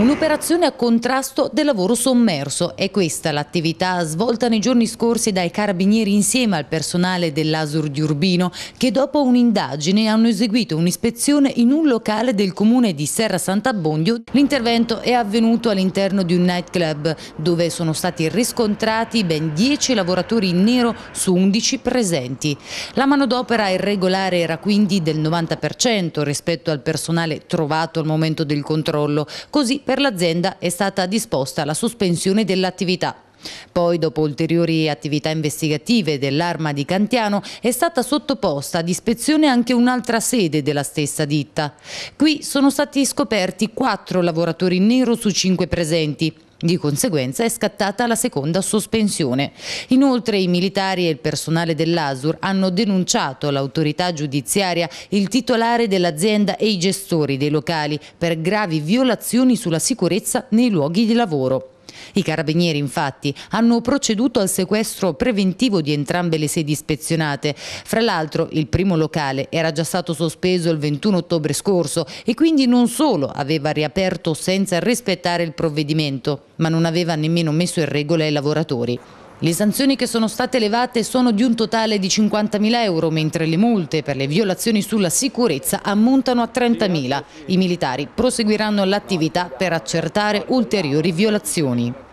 Un'operazione a contrasto del lavoro sommerso è questa l'attività svolta nei giorni scorsi dai carabinieri insieme al personale dell'Asur di Urbino che dopo un'indagine hanno eseguito un'ispezione in un locale del comune di Serra Sant'Abbondio. L'intervento è avvenuto all'interno di un nightclub dove sono stati riscontrati ben 10 lavoratori in nero su 11 presenti. La manodopera irregolare era quindi del 90% rispetto al personale trovato al momento del controllo, così per l'azienda è stata disposta la sospensione dell'attività. Poi, dopo ulteriori attività investigative dell'arma di Cantiano, è stata sottoposta ad ispezione anche un'altra sede della stessa ditta. Qui sono stati scoperti quattro lavoratori nero su cinque presenti. Di conseguenza è scattata la seconda sospensione. Inoltre i militari e il personale dell'ASUR hanno denunciato all'autorità giudiziaria il titolare dell'azienda e i gestori dei locali per gravi violazioni sulla sicurezza nei luoghi di lavoro. I carabinieri infatti hanno proceduto al sequestro preventivo di entrambe le sedi ispezionate. Fra l'altro il primo locale era già stato sospeso il 21 ottobre scorso e quindi non solo aveva riaperto senza rispettare il provvedimento, ma non aveva nemmeno messo in regola i lavoratori. Le sanzioni che sono state elevate sono di un totale di 50.000 euro, mentre le multe per le violazioni sulla sicurezza ammontano a 30.000. I militari proseguiranno l'attività per accertare ulteriori violazioni.